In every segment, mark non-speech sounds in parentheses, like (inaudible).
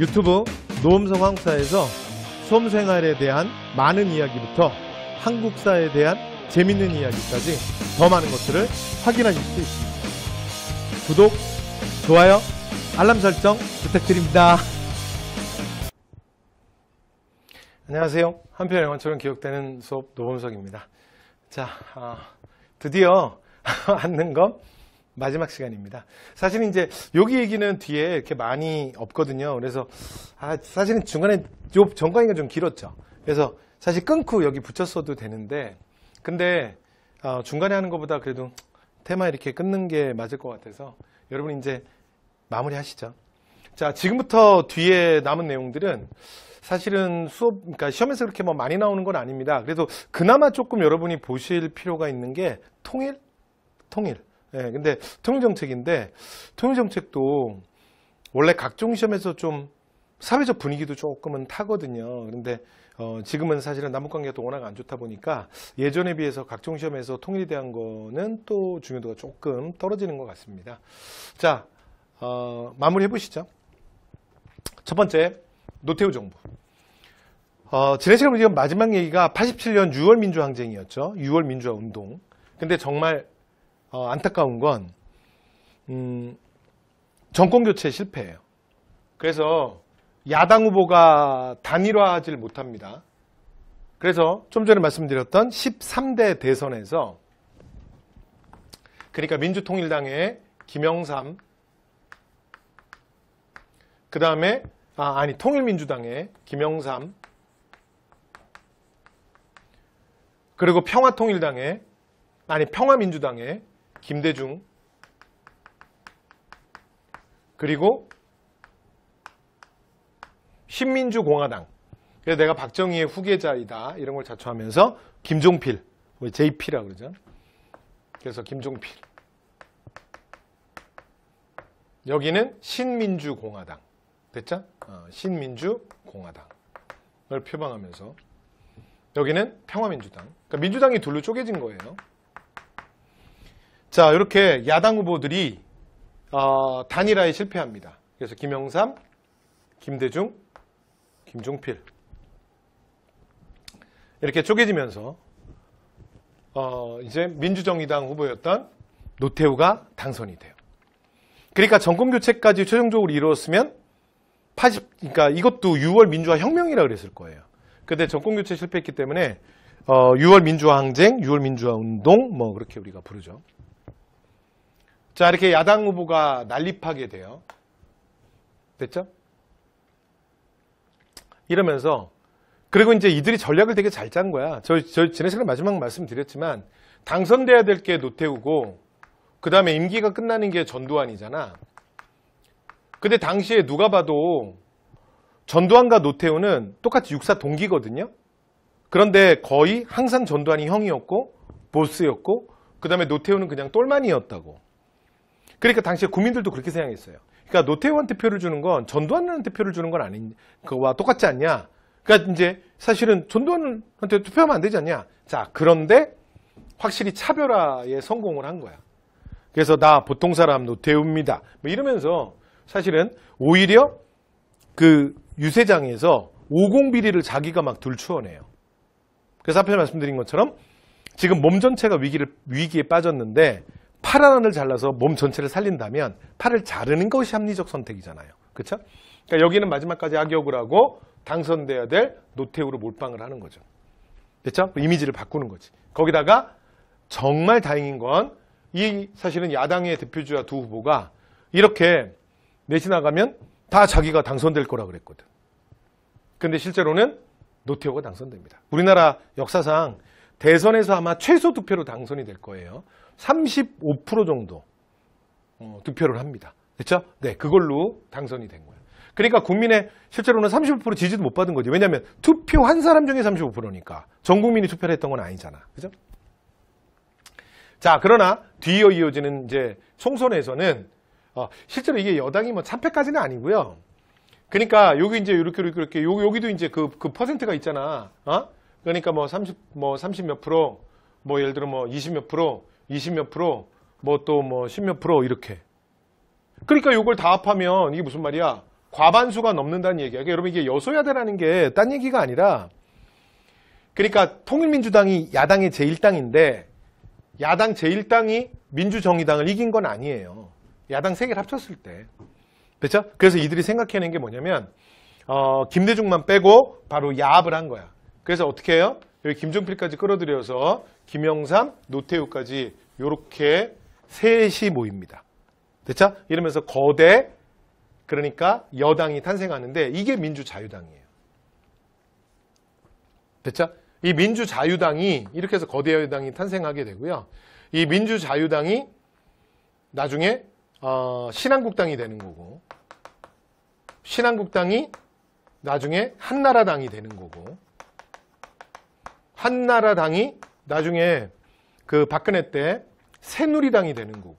유튜브 노음성황사에서 수험생활에 대한 많은 이야기부터 한국사에 대한 재밌는 이야기까지 더 많은 것들을 확인하실 수 있습니다. 구독, 좋아요, 알람 설정 부탁드립니다. 안녕하세요. 한편 영화처럼 기억되는 수업 노범석입니다. 자, 어, 드디어 앉는 (laughs) 것 마지막 시간입니다. 사실 이제 여기 얘기는 뒤에 이렇게 많이 없거든요. 그래서 아 사실은 중간에 요 전광이가 좀 길었죠. 그래서 사실 끊고 여기 붙였어도 되는데 근데 어 중간에 하는 것보다 그래도 테마 이렇게 끊는 게 맞을 것 같아서 여러분 이제 마무리 하시죠. 자 지금부터 뒤에 남은 내용들은 사실은 수업, 그러니까 시험에서 그렇게 뭐 많이 나오는 건 아닙니다. 그래도 그나마 조금 여러분이 보실 필요가 있는 게 통일? 통일. 예, 근데 통일정책인데 통일정책도 원래 각종 시험에서 좀 사회적 분위기도 조금은 타거든요. 그런데 어, 지금은 사실은 남북관계도 워낙 안 좋다 보니까 예전에 비해서 각종 시험에서 통일에 대한 거는 또 중요도가 조금 떨어지는 것 같습니다. 자, 어, 마무리해 보시죠. 첫 번째, 노태우 정부. 어, 지난 시간에 우리 마지막 얘기가 87년 6월 민주항쟁이었죠. 6월 민주화 운동. 근데 정말 어, 안타까운 건 음, 정권 교체 실패예요. 그래서 야당 후보가 단일화하지 못합니다. 그래서 좀 전에 말씀드렸던 13대 대선에서 그러니까 민주통일당의 김영삼 그 다음에 아, 아니 통일민주당의 김영삼 그리고 평화통일당의 아니 평화민주당의 김대중 그리고 신민주공화당 그래서 내가 박정희의 후계자이다 이런 걸 자처하면서 김종필 JP라고 뭐 그러죠 그래서 김종필 여기는 신민주공화당 됐죠? 어, 신민주공화당을 표방하면서 여기는 평화민주당 그러니까 민주당이 둘로 쪼개진 거예요 자 이렇게 야당 후보들이 어, 단일화에 실패합니다. 그래서 김영삼, 김대중, 김종필 이렇게 쪼개지면서 어, 이제 민주정의당 후보였던 노태우가 당선이 돼요. 그러니까 정권 교체까지 최종적으로 이루었으면 80 그러니까 이것도 6월 민주화 혁명이라 고 그랬을 거예요. 그런데 정권 교체 실패했기 때문에 어, 6월 민주화 항쟁, 6월 민주화 운동 뭐 그렇게 우리가 부르죠. 자 이렇게 야당 후보가 난립하게 돼요. 됐죠? 이러면서 그리고 이제 이들이 전략을 되게 잘 짠 거야. 저, 저 지난 시간 마지막 말씀드렸지만 당선돼야 될 게 노태우고 그 다음에 임기가 끝나는 게 전두환이잖아. 근데 당시에 누가 봐도 전두환과 노태우는 똑같이 육사 동기거든요. 그런데 거의 항상 전두환이 형이었고 보스였고 그 다음에 노태우는 그냥 똘만이었다고. 그러니까 당시에 국민들도 그렇게 생각했어요. 그러니까 노태우한테 표를 주는 건 전두환한테 표를 주는 건 아닌 그와 똑같지 않냐. 그러니까 이제 사실은 전두환한테 투표하면 안 되지 않냐. 자 그런데 확실히 차별화에 성공을 한 거야. 그래서 나 보통 사람 노태우입니다. 뭐 이러면서 사실은 오히려 그 유세장에서 5공 비리를 자기가 막 들추어내요. 그래서 앞에서 말씀드린 것처럼 지금 몸 전체가 위기를, 위기에 빠졌는데 팔 하나를 잘라서 몸 전체를 살린다면 팔을 자르는 것이 합리적 선택이잖아요. 그렇죠? 그러니까 여기는 마지막까지 악역을 하고 당선돼야 될 노태우로 몰빵을 하는 거죠. 됐죠? 그 이미지를 바꾸는 거지. 거기다가 정말 다행인 건 이 사실은 야당의 대표주자 두 후보가 이렇게 내지나가면 다 자기가 당선될 거라 그랬거든. 근데 실제로는 노태우가 당선됩니다. 우리나라 역사상 대선에서 아마 최소 득표로 당선이 될 거예요. 35% 정도 어, 득표를 합니다. 그렇죠? 네, 그걸로 당선이 된 거예요. 그러니까 국민의 실제로는 35% 지지도 못 받은 거죠. 왜냐하면 투표한 사람 중에 35%니까 전 국민이 투표를 했던 건 아니잖아. 그죠? 렇 자, 그러나 뒤이어 이어지는 이제 총선에서는 어, 실제로 이게 여당이 뭐 참패까지는 아니고요. 그러니까 여기 이제 이렇게 이렇게 이렇게 여기, 여기도 이제 그, 그 퍼센트가 있잖아. 어? 그러니까 뭐30뭐30 몇 프로 뭐 예를 들어 뭐 20 몇 프로 20몇 프로, 뭐 또 뭐 10몇 뭐 프로 이렇게. 그러니까 이걸 다 합하면 이게 무슨 말이야? 과반수가 넘는다는 얘기야. 그러니까 여러분 이게 여소야대라는 게 딴 얘기가 아니라 그러니까 통일민주당이 야당의 제1당인데 야당 제1당이 민주정의당을 이긴 건 아니에요. 야당 세개를 합쳤을 때. 그렇죠? 그래서 이들이 생각해낸 게 뭐냐면 어, 김대중만 빼고 바로 야합을 한 거야. 그래서 어떻게 해요? 여기 김종필까지 끌어들여서 김영삼, 노태우까지 이렇게 셋이 모입니다. 됐죠? 이러면서 거대 그러니까 여당이 탄생하는데 이게 민주자유당이에요. 됐죠? 이 민주자유당이 이렇게 해서 거대 여당이 탄생하게 되고요. 이 민주자유당이 나중에 어, 신한국당이 되는 거고 신한국당이 나중에 한나라당이 되는 거고 한나라당이 나중에 그 박근혜 때 새누리당이 되는 거고.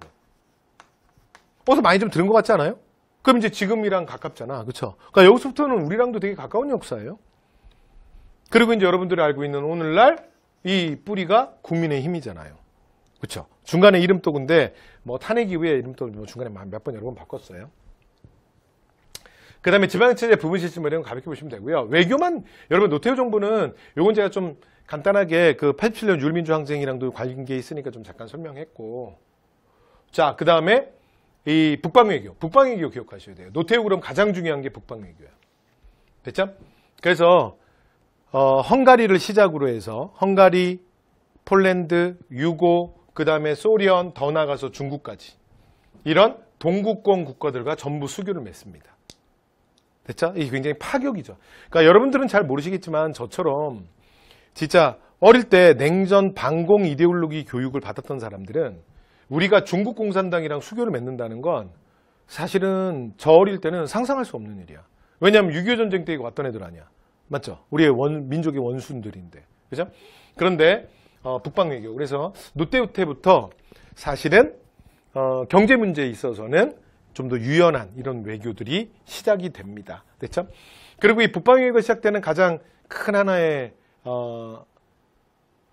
어서 많이 좀 들은 것 같지 않아요? 그럼 이제 지금이랑 가깝잖아. 그쵸? 그러니까 여기서부터는 우리랑도 되게 가까운 역사예요. 그리고 이제 여러분들이 알고 있는 오늘날 이 뿌리가 국민의 힘이잖아요. 그쵸? 중간에 이름도 근데 뭐 탄핵 이후에 이름도 뭐 중간에 몇 번 여러 번 바꿨어요. 그 다음에 지방체제 부분 실스템 이런 거 가볍게 보시면 되고요. 외교만, 여러분 노태우 정부는 요건 제가 좀 간단하게 그 87년 율민주 항쟁이랑도 관계 있으니까 좀 잠깐 설명했고 자그 다음에 이 북방외교 북방외교 기억하셔야 돼요 노태우 그럼 가장 중요한 게 북방외교야 됐죠? 그래서 어, 헝가리를 시작으로 해서 헝가리, 폴란드, 유고, 그 다음에 소련, 더 나가서 중국까지 이런 동국권 국가들과 전부 수교를 맺습니다. 됐죠? 이게 굉장히 파격이죠. 그러니까 여러분들은 잘 모르시겠지만 저처럼 진짜 어릴 때 냉전 반공 이데올로기 교육을 받았던 사람들은 우리가 중국 공산당이랑 수교를 맺는다는 건 사실은 저 어릴 때는 상상할 수 없는 일이야. 왜냐하면 6.25 전쟁 때 왔던 애들 아니야. 맞죠? 우리의 원, 민족의 원수들인데. 그죠? 그런데 어, 북방 외교. 그래서 노태우 때부터 사실은 어, 경제 문제에 있어서는 좀 더 유연한 이런 외교들이 시작이 됩니다. 됐죠? 그리고 이 북방 외교가 시작되는 가장 큰 하나의 어,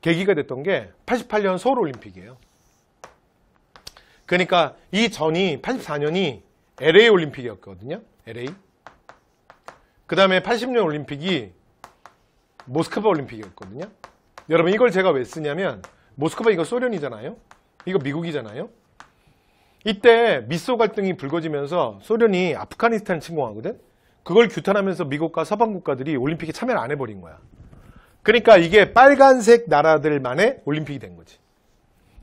계기가 됐던 게 88년 서울올림픽이에요. 그러니까 이 전이 84년이 LA 올림픽이었거든요. LA. 그 다음에 80년 올림픽이 모스크바 올림픽이었거든요. 여러분 이걸 제가 왜 쓰냐면 모스크바 이거 소련이잖아요. 이거 미국이잖아요. 이때 미소 갈등이 불거지면서 소련이 아프가니스탄 침공하거든. 그걸 규탄하면서 미국과 서방 국가들이 올림픽에 참여를 안 해버린 거야. 그러니까 이게 빨간색 나라들만의 올림픽이 된 거지.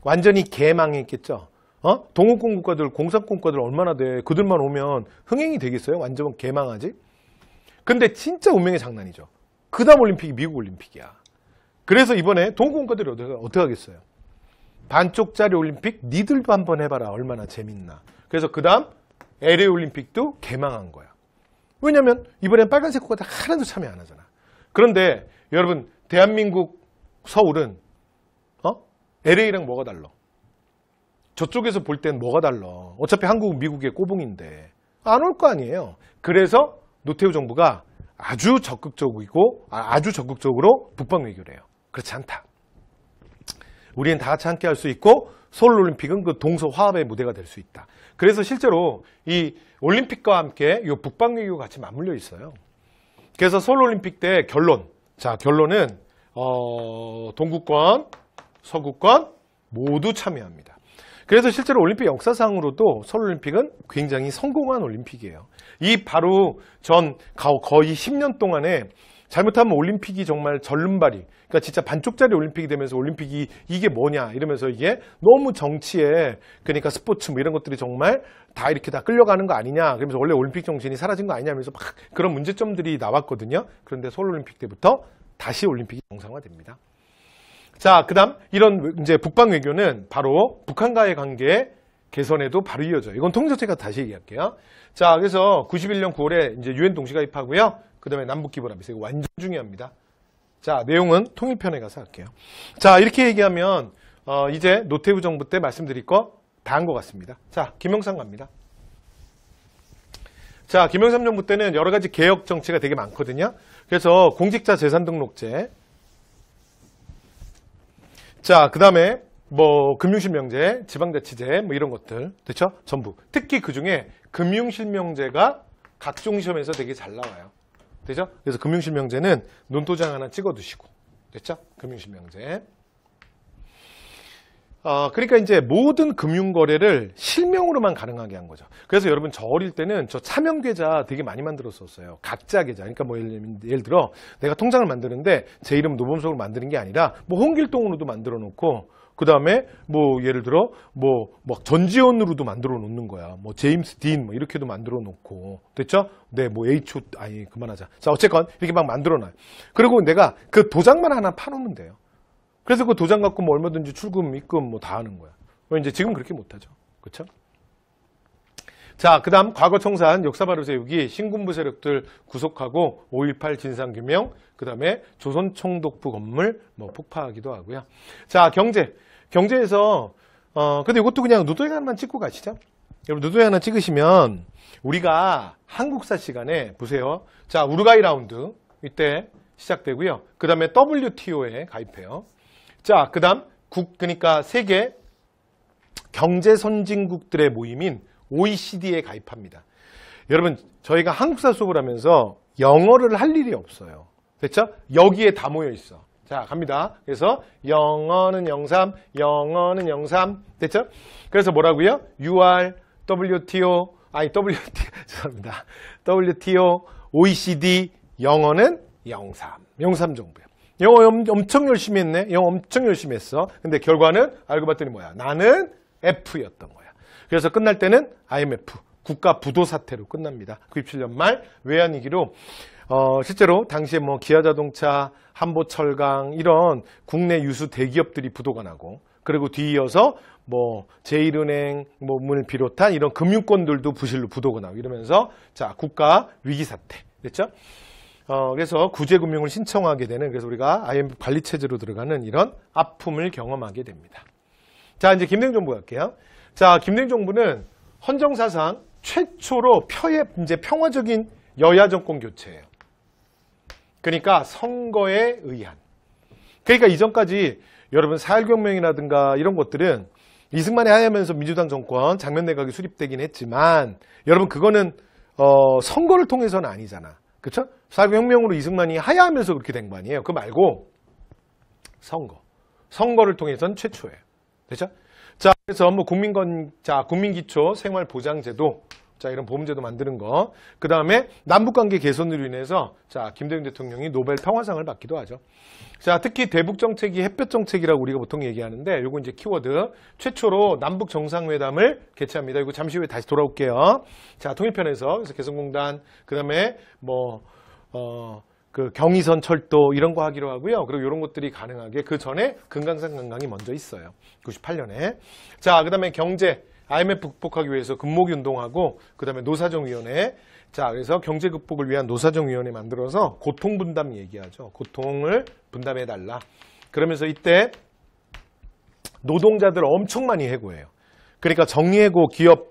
완전히 개망했겠죠. 어? 동호권 국가들, 공산권 국가들 얼마나 돼. 그들만 오면 흥행이 되겠어요? 완전 개망하지? 근데 진짜 운명의 장난이죠. 그 다음 올림픽이 미국 올림픽이야. 그래서 이번에 동호권 국가들이 어떻게, 하겠어요? 반쪽짜리 올림픽 니들도 한번 해봐라. 얼마나 재밌나. 그래서 그 다음 LA 올림픽도 개망한 거야. 왜냐면 이번엔 빨간색 국가들 하나도 참여 안 하잖아. 그런데 여러분 대한민국 서울은 어? LA랑 뭐가 달라? 저쪽에서 볼 땐 뭐가 달라? 어차피 한국은 미국의 꼬봉인데안 올 거 아니에요. 그래서 노태우 정부가 아주 적극적이고 아, 아주 적극적으로 북방 외교를 해요. 그렇지 않다. 우리는 다 같이 함께 할 수 있고 서울 올림픽은 그 동서 화합의 무대가 될 수 있다. 그래서 실제로 이 올림픽과 함께 이 북방 외교가 같이 맞물려 있어요. 그래서 서울 올림픽 때 결론 자 결론은 어, 동구권, 서구권 모두 참여합니다. 그래서 실제로 올림픽 역사상으로도 서울올림픽은 굉장히 성공한 올림픽이에요. 이 바로 전 거의 10년 동안에 잘못하면 올림픽이 정말 절름발이 그러니까 진짜 반쪽짜리 올림픽이 되면서 올림픽이 이게 뭐냐 이러면서 이게 너무 정치에 그러니까 스포츠 뭐 이런 것들이 정말 다 이렇게 다 끌려가는 거 아니냐 그러면서 원래 올림픽 정신이 사라진 거 아니냐면서 하막 그런 문제점들이 나왔거든요 그런데 서울올림픽 때부터 다시 올림픽이 정상화됩니다 자 그다음 이런 이제 북방 외교는 바로 북한과의 관계 개선에도 바로 이어져요. 이건 통일정책가 다시 얘기할게요. 자, 그래서 91년 9월에 이제 유엔 동시 가입하고요. 그 다음에 남북기본합의서 이거 완전 중요합니다. 자 내용은 통일편에 가서 할게요. 자 이렇게 얘기하면 어, 이제 노태우 정부 때 말씀드릴 거 다 한 것 같습니다. 자 김영삼 갑니다. 자 김영삼 정부 때는 여러 가지 개혁 정치가 되게 많거든요. 그래서 공직자 재산 등록제 자그 다음에 뭐 금융실명제, 지방자치제 뭐 이런 것들 그렇죠? 전부 특히 그 중에 금융실명제가 각종 시험에서 되게 잘 나와요. 되죠? 그래서 금융실명제는 논도장 하나 찍어두시고 됐죠? 금융실명제 어, 아, 그러니까 이제 모든 금융거래를 실명으로만 가능하게 한 거죠. 그래서 여러분 저 어릴 때는 저 차명 계좌 되게 많이 만들었었어요. 각자 계좌. 그러니까 뭐 예를, 예를 들어 내가 통장을 만드는데 제 이름 노범석으로 만드는 게 아니라 뭐 홍길동으로도 만들어 놓고 그 다음에 뭐 예를 들어 뭐 막 전지현으로도 만들어 놓는 거야. 뭐 제임스 딘 뭐 이렇게도 만들어 놓고 됐죠? 네, 뭐 H 아니 그만하자. 자 어쨌건 이렇게 막 만들어 놔요. 그리고 내가 그 도장만 하나 파놓으면 돼요. 그래서 그 도장 갖고 뭐 얼마든지 출금, 입금 뭐 다 하는 거야. 이제 지금 그렇게 못하죠. 그렇죠? 자, 그 다음 과거청산, 역사바로 세우기, 신군부 세력들 구속하고 5.18 진상규명, 그 다음에 조선총독부 건물 뭐 폭파하기도 하고요. 자, 경제. 경제에서 어 근데 이것도 그냥 노도에 하나만 찍고 가시죠. 여러분 노도에 하나 찍으시면 우리가 한국사 시간에 보세요. 자우루가이 라운드 이때 시작되고요. 그 다음에 WTO에 가입해요. 자그 다음 국 그러니까 세계 경제 선진국들의 모임인 OECD에 가입합니다. 여러분 저희가 한국사 수업을 하면서 영어를 할 일이 없어요. 됐죠? 여기에 다 모여 있어. 자 갑니다. 그래서 영어는 영삼, 영어는 영삼 됐죠? 그래서 뭐라고요? UR, WTO, 아니 WTO (laughs) 죄송합니다. WTO, OECD, 영어는 영삼, 영삼 정부예요. 영어 엄청 열심히 했네. 영어 엄청 열심히 했어. 근데 결과는 알고 봤더니 뭐야? 나는 F였던 거야. 그래서 끝날 때는 IMF, 국가 부도 사태로 끝납니다. 97년 그 말 외환위기로 어, 실제로 당시에 뭐 기아자동차, 한보철강 이런 국내 유수 대기업들이 부도가 나고 그리고 뒤이어서 뭐제1은행뭐 문을 비롯한 이런 금융권들도 부실로 부도가 나고 이러면서 자 국가 위기 사태 됐죠? 어, 그래서 구제금융을 신청하게 되는 그래서 우리가 IMF 관리 체제로 들어가는 이런 아픔을 경험하게 됩니다. 자 이제 김대중 정부 갈게요. 자 김대중 정부는 헌정사상 최초로 펴의 이제 평화적인 여야 정권 교체예요. 그러니까 선거에 의한. 그러니까 이전까지 여러분 사회혁명이라든가 이런 것들은 이승만이 하야면서 민주당 정권 장면 내각이 수립되긴 했지만 여러분 그거는 어 선거를 통해서는 아니잖아. 그렇죠? 사회혁명으로 이승만이 하야하면서 그렇게 된 거 아니에요. 그거 말고 선거. 선거를 통해서는 최초예요. 되죠? 자, 그래서 뭐 국민건 자, 국민기초 생활보장제도 자, 이런 보험제도 만드는 거. 그 다음에 남북관계 개선으로 인해서 자, 김대중 대통령이 노벨 평화상을 받기도 하죠. 자, 특히 대북정책이 햇볕정책이라고 우리가 보통 얘기하는데 요거 이제 키워드. 최초로 남북정상회담을 개최합니다. 이거 잠시 후에 다시 돌아올게요. 자, 통일편에서 그래서 개성공단, 그 다음에 뭐, 어, 그 경의선 철도 이런 거 하기로 하고요. 그리고 이런 것들이 가능하게 그 전에 금강산 관광이 먼저 있어요. 98년에. 자, 그 다음에 경제. IMF 극복하기 위해서 금목 운동하고 그다음에 노사정위원회 자 그래서 경제 극복을 위한 노사정위원회 만들어서 고통 분담 얘기하죠. 고통을 분담해 달라. 그러면서 이때 노동자들 엄청 많이 해고해요. 그러니까 정리해고 기업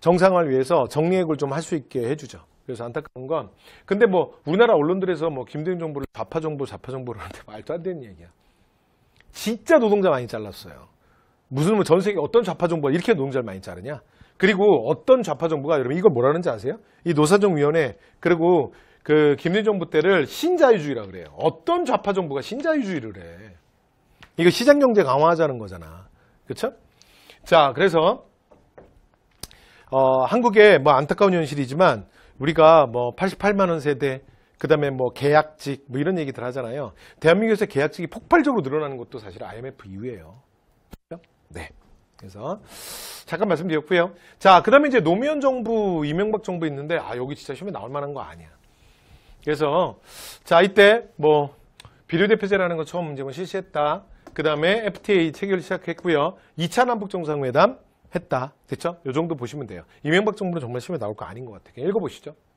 정상화를 위해서 정리해고를 좀 할 수 있게 해주죠. 그래서 안타까운 건 근데 뭐 우리나라 언론들에서 뭐 김대중 정부를 좌파 정부 좌파 정부를 하는데 말도 안 되는 얘기야. 진짜 노동자 많이 잘랐어요. 무슨 뭐 전 세계 어떤 좌파 정부가 이렇게 노동자를 많이 자르냐? 그리고 어떤 좌파 정부가 여러분 이걸 뭐라는지 아세요? 이 노사정 위원회 그리고 그 김대중 정부 때를 신자유주의라 그래요. 어떤 좌파 정부가 신자유주의를 해? 이거 시장 경제 강화하자는 거잖아. 그렇죠? 자, 그래서 어, 한국의 뭐 안타까운 현실이지만 우리가 뭐 88만 원 세대 그다음에 뭐 계약직 뭐 이런 얘기들 하잖아요. 대한민국에서 계약직이 폭발적으로 늘어나는 것도 사실 IMF 이후예요. 네. 그래서 잠깐 말씀드렸고요. 자, 그 다음에 이제 노무현 정부, 이명박 정부 있는데 아 여기 진짜 시험에 나올 만한 거 아니야. 그래서 자 이때 뭐 비료대표제라는 거 처음 이제 뭐 실시했다. 그 다음에 FTA 체결 시작했고요. 2차 남북정상회담 했다. 됐죠? 이 정도 보시면 돼요. 이명박 정부는 정말 시험에 나올 거 아닌 것 같아요. 읽어보시죠.